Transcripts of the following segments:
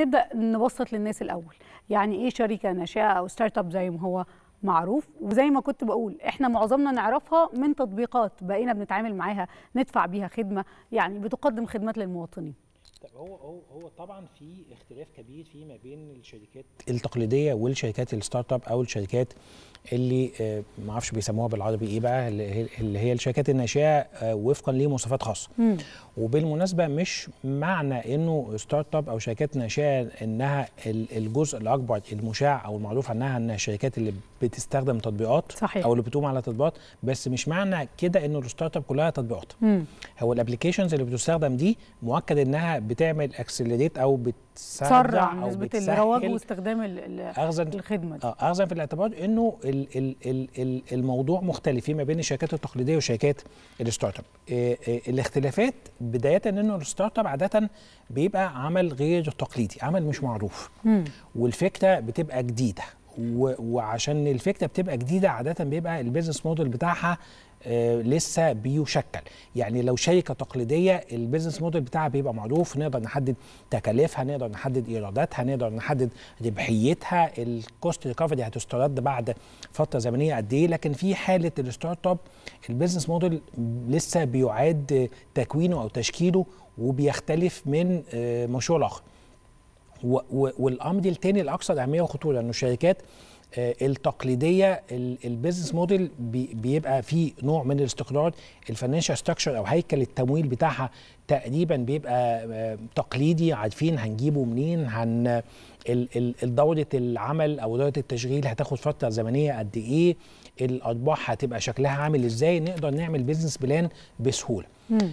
نبدا نبسط للناس الاول يعني ايه شركه ناشئه او ستارت اب زي ما هو معروف وزي ما كنت بقول احنا معظمنا نعرفها من تطبيقات بقينا بنتعامل معاها ندفع بيها خدمه يعني بتقدم خدمات للمواطنين طب هو هو هو طبعا في اختلاف كبير في ما بين الشركات التقليديه والشركات الستارت اب او الشركات اللي آه، ما اعرفش بيسموها بالعربي ايه بقى اللي هي الشركات الناشئه آه، وفقا لمواصفات خاصه مم. وبالمناسبه مش معنى انه ستارت اب او شركات ناشئه انها الجزء الاكبر المشاع او المعروف عنها انها الشركات اللي بتستخدم تطبيقات صحيح. او اللي بتقوم على تطبيقات بس مش معنى كده انه الستارت اب كلها تطبيقات مم. هو الابلكيشنز اللي بتستخدم دي مؤكد انها بتعمل اكسلريت او بتسرع او الرواج واستخدام الخدمه دي. آه، اخذا في الاعتبار انه الموضوع مختلف فيما بين الشركات التقليديه وشركات الستارت اب آه، آه، الاختلافات بدايه انه الستارت اب عاده بيبقى عمل غير تقليدي عمل مش معروف والفكره بتبقى جديده وعشان الفكره بتبقى جديده عاده بيبقى البيزنس موديل بتاعها آه، لسه بيشكل يعني لو شركه تقليديه البيزنس موديل بتاعها بيبقى معروف نقدر نحدد تكاليفها نقدر نحدد ايراداتها نقدر نحدد ربحيتها الكوست ريكفري هتسترد بعد فتره زمنيه قد ايه لكن في حاله الستارت اب البيزنس موديل لسه بيعاد تكوينه او تشكيله وبيختلف من آه، مشروع لاخر والامر الثاني الاكثر اهميه وخطوره انه الشركات آه، التقليديه البيزنس موديل بيبقى فيه نوع من الاستقرار الفاينانشال ستراكشر او هيكل التمويل بتاعها تقريبا بيبقى آه، تقليدي عارفين هنجيبه منين هن دوره العمل او دوره التشغيل هتاخد فتره زمنيه قد ايه الارباح هتبقى شكلها عامل ازاي نقدر نعمل بيزنس بلان بسهوله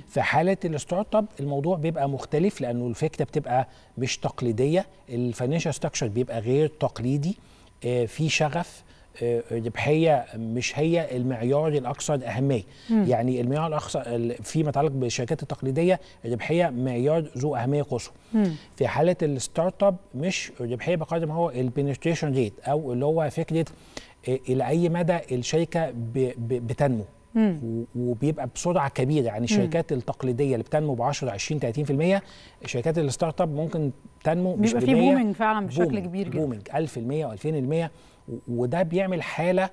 في حاله الستارت اب الموضوع بيبقى مختلف لانه الفكره بتبقى مش تقليديه الفاينانشال ستراكشر بيبقى غير تقليدي آه، في شغف ربحيه آه، آه، مش هي المعيار الاكثر اهميه مم. يعني المعيار الاكثر فيما يتعلق بالشركات التقليديه الربحيه معيار ذو اهميه قصوى في حاله الستارت اب مش الربحيه بقدر ما هو البنتريشن ريت او اللي هو فكره الى اي مدى الشركه بتنمو وبيبقى بسرعه كبيره يعني الشركات التقليديه اللي بتنمو ب 10 20 30% شركات الستارت اب ممكن تنمو مش بيبقى في بومنج فعلا بشكل بومنج كبير جدا بومنج 1000% و2000% وده بيعمل حاله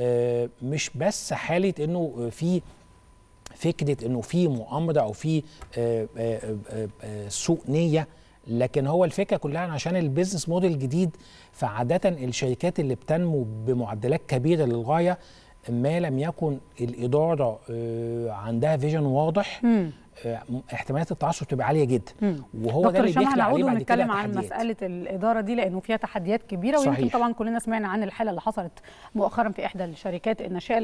آه، مش بس حاله انه في فكره انه في مؤامره او في آه، آه، سوء نيه لكن هو الفكره كلها عشان البيزنس موديل جديد فعاده الشركات اللي بتنمو بمعدلات كبيره للغايه ما لم يكن الاداره آه، عندها فيجن واضح آه، احتمالات التعثر تبقى عاليه جدا وهو ده اللي بيخلق عليه بعد كده عن مساله الاداره دي لانه فيها تحديات كبيره صحيح. ويمكن طبعا كلنا سمعنا عن الحاله اللي حصلت مؤخرا في احدى الشركات الناشئه